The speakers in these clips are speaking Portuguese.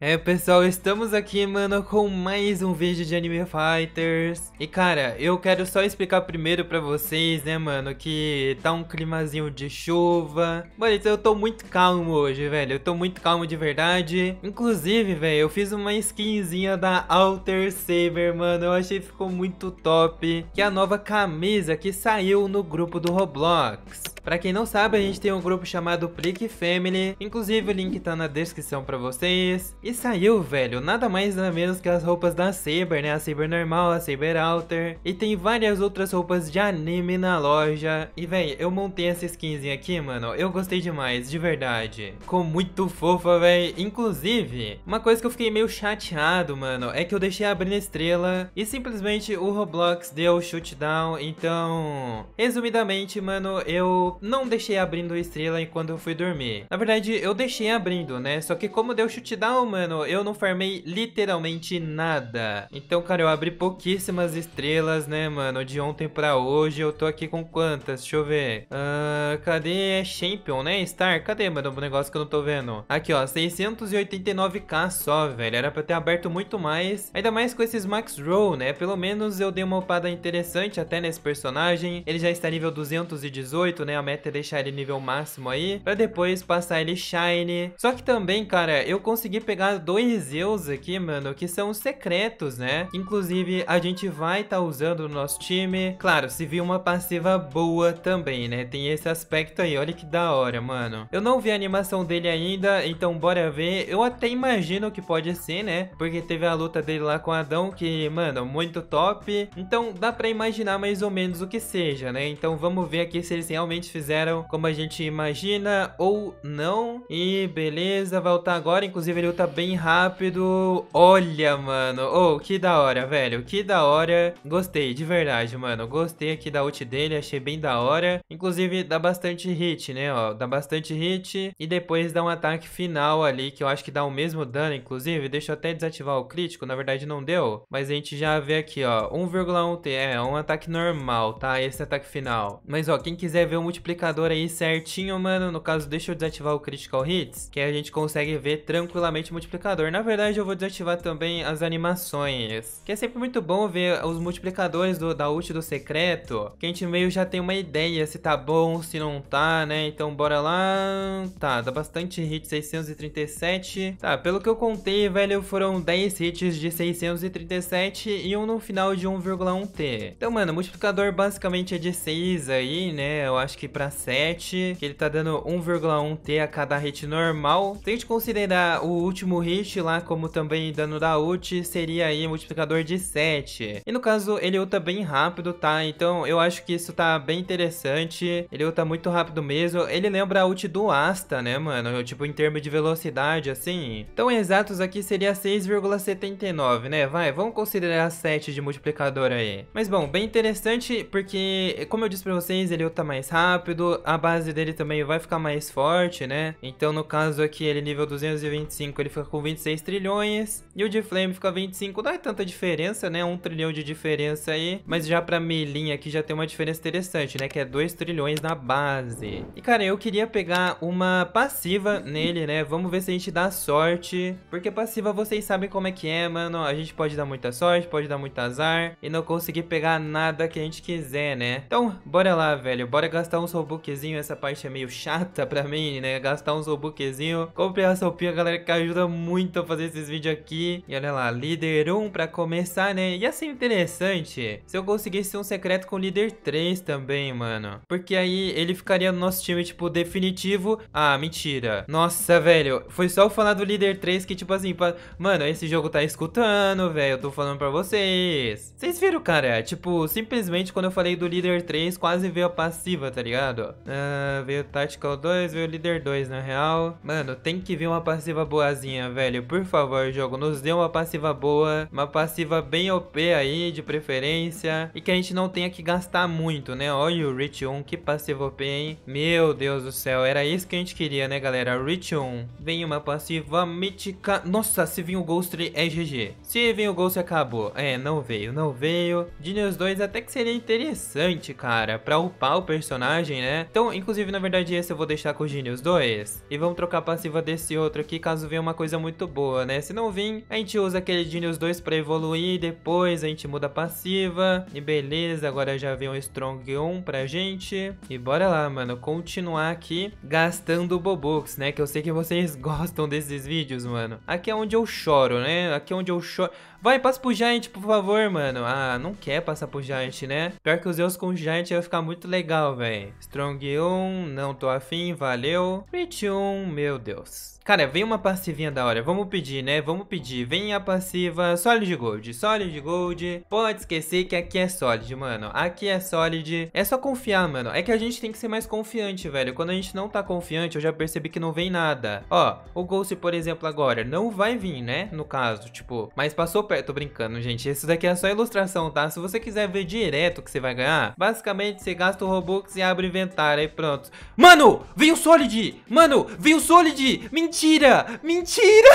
É pessoal, estamos aqui mano com mais um vídeo de Anime Fighters E cara, eu quero só explicar primeiro pra vocês né mano Que tá um climazinho de chuva Mano, então eu tô muito calmo hoje velho, eu tô muito calmo de verdade Inclusive velho, eu fiz uma skinzinha da Alter Saber mano Eu achei que ficou muito top Que é a nova camisa que saiu no grupo do Roblox Pra quem não sabe, a gente tem um grupo chamado Plick Family, inclusive o link tá na descrição pra vocês. E saiu, velho, nada mais nada menos que as roupas da Saber, né? A Saber normal, a Saber Alter. E tem várias outras roupas de anime na loja. E, velho, eu montei essa skinzinha aqui, mano. Eu gostei demais, de verdade. Ficou muito fofa, velho. Inclusive, uma coisa que eu fiquei meio chateado, mano, é que eu deixei abrindo estrela e simplesmente o Roblox deu shutdown. Então, resumidamente, mano, eu não deixei abrindo estrela enquanto eu fui dormir. Na verdade, eu deixei abrindo, né? Só que como deu chute down, mano, eu não farmei literalmente nada. Então, cara, eu abri pouquíssimas estrelas, né, mano? De ontem pra hoje, eu tô aqui com quantas? Deixa eu ver. Uh, cadê? É Champion, né? Star? Cadê, mano? O negócio que eu não tô vendo. Aqui, ó. 689k só, velho. Era pra ter aberto muito mais. Ainda mais com esses Max Roll, né? Pelo menos eu dei uma upada interessante até nesse personagem. Ele já está nível 218, né? A meta é deixar ele nível máximo aí, pra depois passar ele Shine. Só que também, cara, eu consegui pegar dois Zeus aqui, mano, que são secretos, né? Inclusive, a gente vai estar tá usando no nosso time. Claro, se vir uma passiva boa também, né? Tem esse aspecto aí, olha que da hora, mano. Eu não vi a animação dele ainda, então bora ver. Eu até imagino que pode ser, né? Porque teve a luta dele lá com Adão, que, mano, muito top. Então dá pra imaginar mais ou menos o que seja, né? Então vamos ver aqui se eles realmente eles fizeram como a gente imagina ou não. E beleza, vai lutar agora. Inclusive, ele luta bem rápido. Olha, mano. Oh, que da hora, velho. Que da hora. Gostei, de verdade, mano. Gostei aqui da ult dele. Achei bem da hora. Inclusive, dá bastante hit, né, ó. Dá bastante hit. E depois dá um ataque final ali, que eu acho que dá o mesmo dano, inclusive. Deixa eu até desativar o crítico. Na verdade, não deu. Mas a gente já vê aqui, ó. 1,1T. É, um ataque normal, tá? Esse ataque final. Mas, ó, quem quiser ver o multi multiplicador aí certinho, mano. No caso, deixa eu desativar o Critical Hits, que a gente consegue ver tranquilamente o multiplicador. Na verdade, eu vou desativar também as animações, que é sempre muito bom ver os multiplicadores do, da ult do secreto, que a gente meio já tem uma ideia se tá bom, se não tá, né? Então, bora lá. Tá, dá bastante hit, 637. Tá, pelo que eu contei, velho, foram 10 hits de 637 e um no final de 1,1T. Então, mano, o multiplicador basicamente é de 6 aí, né? Eu acho que para 7, que ele tá dando 1,1T a cada hit normal. Se a gente considerar o último hit lá como também dano da ult, seria aí multiplicador de 7. E no caso, ele ulta bem rápido, tá? Então eu acho que isso tá bem interessante. Ele ulta muito rápido mesmo. Ele lembra a ult do Asta, né, mano? Tipo, em termos de velocidade, assim. Então exatos aqui seria 6,79, né? Vai, vamos considerar 7 de multiplicador aí. Mas bom, bem interessante porque, como eu disse pra vocês, ele ulta mais rápido rápido, a base dele também vai ficar mais forte, né? Então no caso aqui, ele nível 225, ele fica com 26 trilhões, e o de Flame fica 25, não é tanta diferença, né? um trilhão de diferença aí, mas já pra Melin aqui já tem uma diferença interessante, né? Que é 2 trilhões na base. E cara, eu queria pegar uma passiva nele, né? Vamos ver se a gente dá sorte, porque passiva vocês sabem como é que é, mano. A gente pode dar muita sorte, pode dar muito azar, e não conseguir pegar nada que a gente quiser, né? Então, bora lá, velho. Bora gastar um uns robuquezinhos, essa parte é meio chata pra mim, né? Gastar uns robuquezinhos. Comprei a sopinha, galera, que ajuda muito a fazer esses vídeos aqui. E olha lá, líder 1 pra começar, né? Ia assim, ser interessante se eu conseguisse um secreto com líder 3 também, mano. Porque aí ele ficaria no nosso time, tipo, definitivo. Ah, mentira. Nossa, velho, foi só eu falar do líder 3 que, tipo assim, pra... mano, esse jogo tá escutando, velho. Eu tô falando pra vocês. Vocês viram, cara? Tipo, simplesmente quando eu falei do líder 3, quase veio a passiva, tá ligado? ligado? Ah, veio Tactical 2, veio líder 2, na real. Mano, tem que vir uma passiva boazinha, velho. Por favor, jogo, nos dê uma passiva boa. Uma passiva bem OP aí, de preferência. E que a gente não tenha que gastar muito, né? Olha o rich 1, que passiva OP, hein? Meu Deus do céu, era isso que a gente queria, né, galera? rich 1. Vem uma passiva mítica. Nossa, se vir o Ghost é GG. Se vir o Ghost, acabou. É, não veio, não veio. Genius 2 até que seria interessante, cara. Pra upar o personagem personagem, né? Então, inclusive, na verdade, esse eu vou deixar com o Genius 2. E vamos trocar a passiva desse outro aqui, caso venha uma coisa muito boa, né? Se não vir, a gente usa aquele Genius 2 pra evoluir, depois a gente muda a passiva. E beleza, agora já vem um Strong 1 pra gente. E bora lá, mano, continuar aqui gastando Bobux, né? Que eu sei que vocês gostam desses vídeos, mano. Aqui é onde eu choro, né? Aqui é onde eu choro... Vai, passa pro Giant, por favor, mano. Ah, não quer passar pro Giant, né? Pior que os Zeus com o Giant ia ficar muito legal, velho. Strong 1, não tô afim, valeu. Pretty 1, meu Deus. Cara, vem uma passivinha da hora. Vamos pedir, né? Vamos pedir. Vem a passiva Solid Gold. Solid Gold. Pode esquecer que aqui é Solid, mano. Aqui é Solid. É só confiar, mano. É que a gente tem que ser mais confiante, velho. Quando a gente não tá confiante, eu já percebi que não vem nada. Ó, o Ghost, por exemplo, agora não vai vir, né? No caso, tipo... Mas passou perto. Tô brincando, gente. Isso daqui é só ilustração, tá? Se você quiser ver direto o que você vai ganhar, basicamente você gasta o Robux e abre o inventário. Aí pronto. Mano, veio Solid! Mano, veio Solid! Mentira! Mentira! Mentira!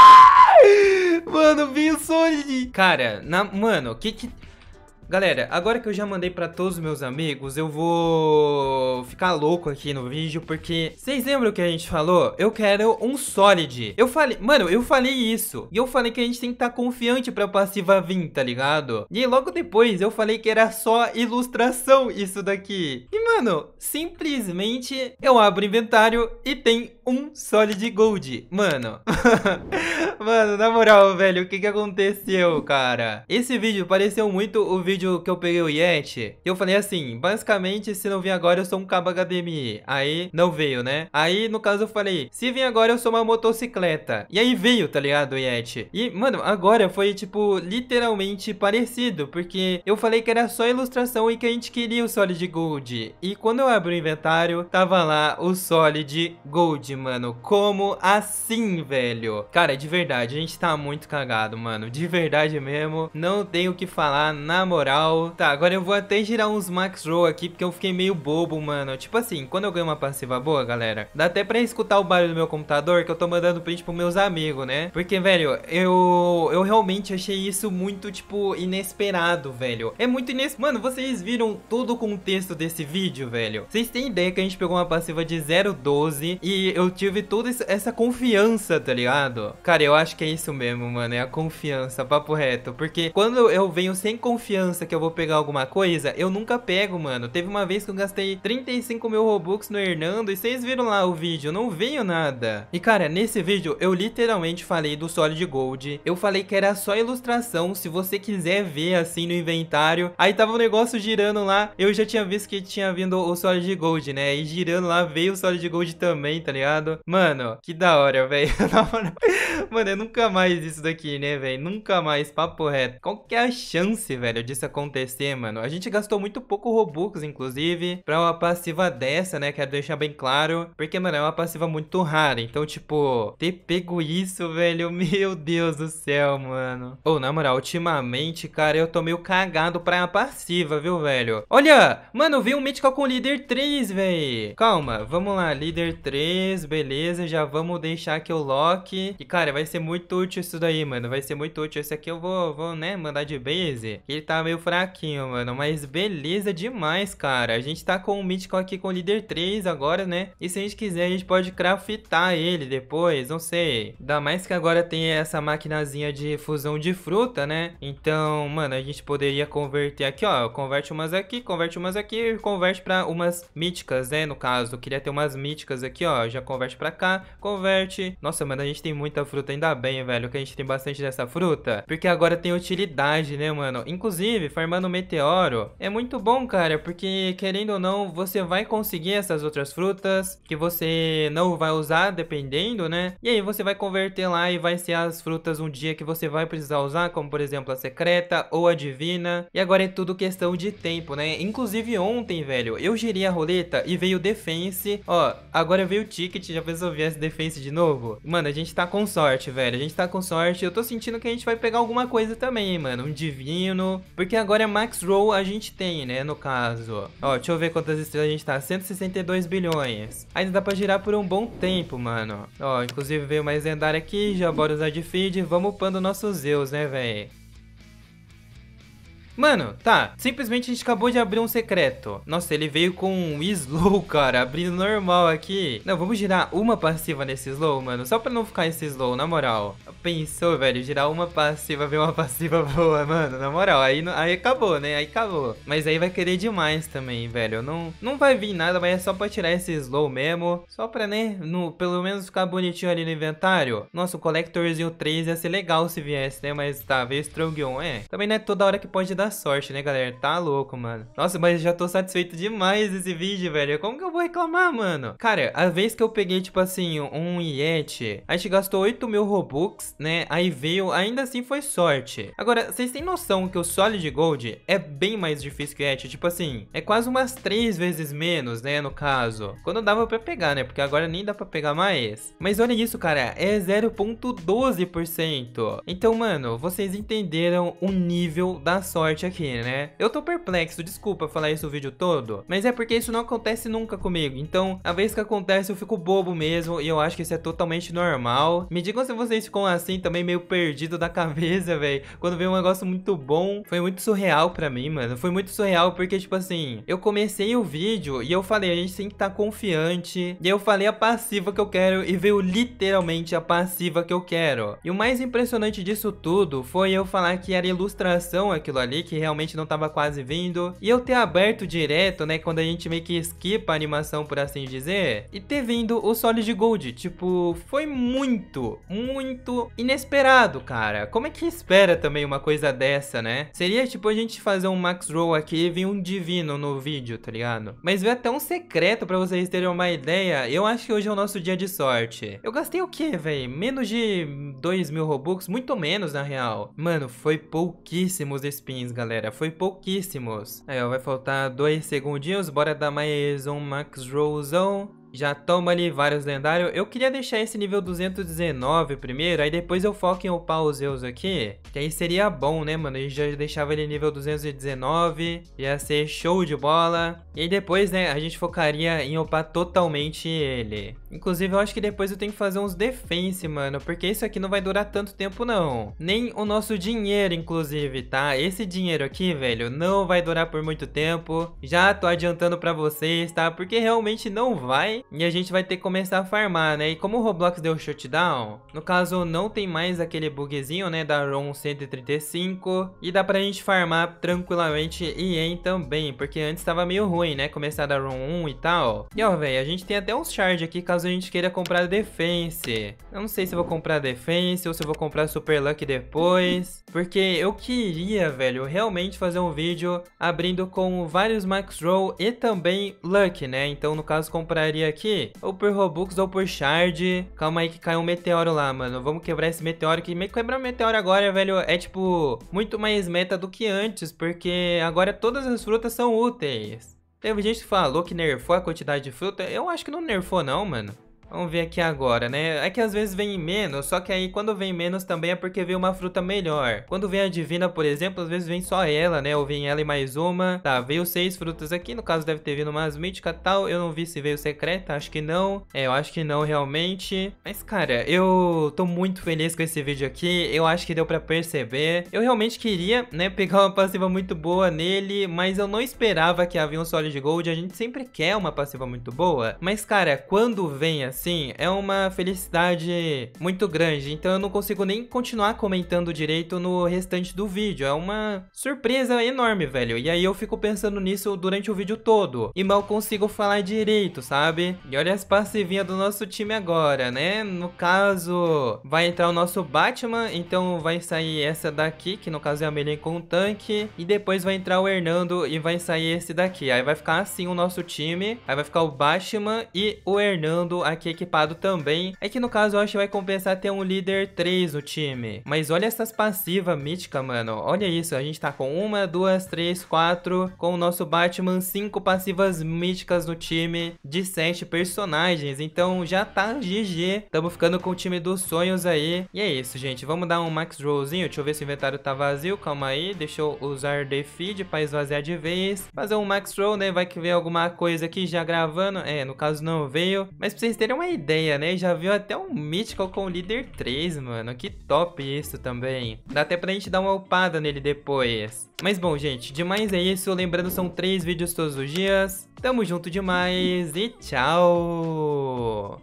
mano, vi o Solid. Cara, na... mano, o que que... Galera, agora que eu já mandei pra todos os meus amigos, eu vou ficar louco aqui no vídeo, porque vocês lembram o que a gente falou? Eu quero um Solid. Eu falei, mano, eu falei isso. E eu falei que a gente tem que estar tá confiante pra passiva vir, tá ligado? E logo depois eu falei que era só ilustração isso daqui. E, mano, simplesmente eu abro o inventário e tem um Solid Gold. Mano... Mano, na moral, velho, o que que aconteceu, cara? Esse vídeo pareceu muito o vídeo que eu peguei o Yeti. Eu falei assim, basicamente, se não vir agora, eu sou um cabo HDMI. Aí, não veio, né? Aí, no caso, eu falei, se vir agora, eu sou uma motocicleta. E aí veio, tá ligado, o Yeti? E, mano, agora foi, tipo, literalmente parecido, porque eu falei que era só ilustração e que a gente queria o Solid Gold. E quando eu abri o inventário, tava lá o Solid Gold, mano. Como assim, velho? Cara, de verdade verdade, a gente tá muito cagado, mano. De verdade mesmo. Não tenho o que falar, na moral. Tá, agora eu vou até girar uns Max Roll aqui, porque eu fiquei meio bobo, mano. Tipo assim, quando eu ganho uma passiva boa, galera, dá até pra escutar o barulho do meu computador, que eu tô mandando print pros meus amigos, né? Porque, velho, eu, eu realmente achei isso muito, tipo, inesperado, velho. É muito inesperado. Mano, vocês viram todo o contexto desse vídeo, velho? Vocês têm ideia que a gente pegou uma passiva de 0,12 e eu tive toda essa confiança, tá ligado? Cara, eu acho que é isso mesmo, mano. É a confiança, papo reto. Porque quando eu venho sem confiança que eu vou pegar alguma coisa, eu nunca pego, mano. Teve uma vez que eu gastei 35 mil Robux no Hernando e vocês viram lá o vídeo, não veio nada. E cara, nesse vídeo eu literalmente falei do Solid Gold. Eu falei que era só ilustração, se você quiser ver assim no inventário. Aí tava o um negócio girando lá, eu já tinha visto que tinha vindo o Solid Gold, né? E girando lá veio o Solid Gold também, tá ligado? Mano, que da hora, velho. mano, nunca mais isso daqui, né, velho? Nunca mais, papo reto. Qual que é a chance, velho, disso acontecer, mano? A gente gastou muito pouco Robux, inclusive, pra uma passiva dessa, né? Quero deixar bem claro. Porque, mano, é uma passiva muito rara. Então, tipo, ter pego isso, velho, meu Deus do céu, mano. Ou, oh, na moral, ultimamente, cara, eu tô meio cagado pra passiva, viu, velho? Olha, mano, veio um Mythical com líder 3, velho. Calma, vamos lá, líder 3, beleza. Já vamos deixar aqui o lock. E, cara, vai ser muito útil isso daí, mano. Vai ser muito útil. Esse aqui eu vou, vou né, mandar de base. Ele tá meio fraquinho, mano. Mas beleza demais, cara. A gente tá com o mítico aqui com o líder 3 agora, né? E se a gente quiser, a gente pode craftar ele depois, não sei. Ainda mais que agora tem essa maquinazinha de fusão de fruta, né? Então, mano, a gente poderia converter aqui, ó. Converte umas aqui, converte umas aqui e converte pra umas míticas, né? No caso, queria ter umas míticas aqui, ó. Já converte pra cá, converte. Nossa, mano, a gente tem muita fruta ainda ainda bem, velho, que a gente tem bastante dessa fruta. Porque agora tem utilidade, né, mano? Inclusive, farmando meteoro é muito bom, cara. Porque, querendo ou não, você vai conseguir essas outras frutas que você não vai usar, dependendo, né? E aí você vai converter lá e vai ser as frutas um dia que você vai precisar usar, como por exemplo a secreta ou a divina. E agora é tudo questão de tempo, né? Inclusive ontem, velho, eu girei a roleta e veio defense. Ó, agora veio o ticket, já pensou essa defense de novo? Mano, a gente tá com sorte, sorte, velho. A gente tá com sorte. Eu tô sentindo que a gente vai pegar alguma coisa também, mano. Um divino. Porque agora é Max Roll a gente tem, né? No caso. Ó, deixa eu ver quantas estrelas a gente tá. 162 bilhões. Ainda dá pra girar por um bom tempo, mano. Ó, inclusive veio mais lendário aqui. Já bora usar de feed. Vamos upando nossos Zeus, né, velho? Mano, tá. Simplesmente a gente acabou de abrir um secreto. Nossa, ele veio com um slow, cara. Abrindo normal aqui. Não, vamos girar uma passiva nesse slow, mano. Só pra não ficar esse slow, na moral. Pensou, velho? Girar uma passiva, ver uma passiva boa, mano. Na moral, aí, aí acabou, né? Aí acabou. Mas aí vai querer demais também, velho. Não, não vai vir nada, mas é só pra tirar esse slow mesmo. Só pra, né? No, pelo menos ficar bonitinho ali no inventário. Nossa, o Collectorzinho 3 ia ser legal se viesse, né? Mas tá, veio Strong é. Também não é toda hora que pode dar da sorte, né, galera? Tá louco, mano. Nossa, mas eu já tô satisfeito demais desse vídeo, velho. Como que eu vou reclamar, mano? Cara, a vez que eu peguei, tipo assim, um Yeti, a gente gastou 8 mil Robux, né? Aí veio, ainda assim foi sorte. Agora, vocês têm noção que o Solid Gold é bem mais difícil que o Yeti? Tipo assim, é quase umas 3 vezes menos, né, no caso. Quando dava pra pegar, né? Porque agora nem dá pra pegar mais. Mas olha isso, cara. É 0.12%. Então, mano, vocês entenderam o nível da sorte morte aqui, né? Eu tô perplexo, desculpa falar isso o vídeo todo, mas é porque isso não acontece nunca comigo, então a vez que acontece eu fico bobo mesmo e eu acho que isso é totalmente normal. Me digam se vocês ficam assim também meio perdido da cabeça, velho, quando vem um negócio muito bom. Foi muito surreal pra mim, mano, foi muito surreal porque, tipo assim, eu comecei o vídeo e eu falei, a gente tem que estar tá confiante, e eu falei a passiva que eu quero e veio literalmente a passiva que eu quero. E o mais impressionante disso tudo foi eu falar que era ilustração aquilo ali, ali que realmente não tava quase vindo. E eu ter aberto direto, né, quando a gente meio que esquipa a animação, por assim dizer. E ter vindo o Solid Gold, tipo, foi muito, muito inesperado, cara. Como é que espera também uma coisa dessa, né? Seria tipo a gente fazer um Max Roll aqui e vir um Divino no vídeo, tá ligado? Mas veio até um secreto pra vocês terem uma ideia. Eu acho que hoje é o nosso dia de sorte. Eu gastei o quê, velho? Menos de 2 mil Robux? Muito menos, na real. Mano, foi pouquíssimos spins galera. Foi pouquíssimos. Aí, ó, vai faltar dois segundinhos. Bora dar mais um Max Rollzão. Já toma ali vários lendários. Eu queria deixar esse nível 219 primeiro, aí depois eu foco em upar os Zeus aqui. Que aí seria bom, né, mano? A gente já deixava ele nível 219, ia ser show de bola. E aí depois, né, a gente focaria em upar totalmente ele. Inclusive, eu acho que depois eu tenho que fazer uns defense, mano, porque isso aqui não vai durar tanto tempo, não. Nem o nosso dinheiro, inclusive, tá? Esse dinheiro aqui, velho, não vai durar por muito tempo. Já tô adiantando pra vocês, tá? Porque realmente não vai e a gente vai ter que começar a farmar, né? E como o Roblox deu shutdown, no caso não tem mais aquele bugzinho, né, da ROM 135 e dá pra gente farmar tranquilamente e em também, porque antes tava meio ruim, né, começar da ROM 1 e tal. E ó, velho, a gente tem até uns shard aqui caso a gente queira comprar Defense. Eu não sei se vou comprar Defense ou se vou comprar Super Luck depois, porque eu queria, velho, realmente fazer um vídeo abrindo com vários Max Roll e também Luck, né? Então, no caso, compraria aqui, ou por Robux ou por Shard. Calma aí que caiu um meteoro lá, mano. Vamos quebrar esse meteoro que meio quebrar um meteoro agora, velho, é tipo muito mais meta do que antes, porque agora todas as frutas são úteis. Teve gente que falou que nerfou a quantidade de fruta. Eu acho que não nerfou não, mano. Vamos ver aqui agora, né? É que às vezes vem menos, só que aí quando vem menos também é porque vem uma fruta melhor. Quando vem a divina, por exemplo, às vezes vem só ela, né? Ou vem ela e mais uma. Tá, veio seis frutas aqui, no caso deve ter vindo umas míticas e tal. Eu não vi se veio secreta, acho que não. É, eu acho que não realmente. Mas, cara, eu tô muito feliz com esse vídeo aqui. Eu acho que deu pra perceber. Eu realmente queria, né, pegar uma passiva muito boa nele, mas eu não esperava que havia um Solid Gold. A gente sempre quer uma passiva muito boa. Mas, cara, quando vem assim, sim é uma felicidade muito grande. Então eu não consigo nem continuar comentando direito no restante do vídeo. É uma surpresa enorme, velho. E aí eu fico pensando nisso durante o vídeo todo. E mal consigo falar direito, sabe? E olha as passivinhas do nosso time agora, né? No caso, vai entrar o nosso Batman. Então vai sair essa daqui, que no caso é a Melee com o tanque. E depois vai entrar o Hernando e vai sair esse daqui. Aí vai ficar assim o nosso time. Aí vai ficar o Batman e o Hernando aqui equipado também. É que no caso eu acho que vai compensar ter um líder 3 no time. Mas olha essas passivas míticas, mano. Olha isso, a gente tá com uma, duas, três, quatro, com o nosso Batman, cinco passivas míticas no time de sete personagens. Então já tá GG, tamo ficando com o time dos sonhos aí. E é isso, gente, vamos dar um max rollzinho. Deixa eu ver se o inventário tá vazio, calma aí. Deixa eu usar the feed pra esvaziar de vez. Fazer um max roll, né, vai que vem alguma coisa aqui já gravando. É, no caso não veio. Mas pra vocês terem uma uma ideia, né? Já viu até um Mythical com o Líder 3, mano. Que top isso também. Dá até pra gente dar uma upada nele depois. Mas bom, gente, demais é isso. Lembrando, são três vídeos todos os dias. Tamo junto demais e tchau!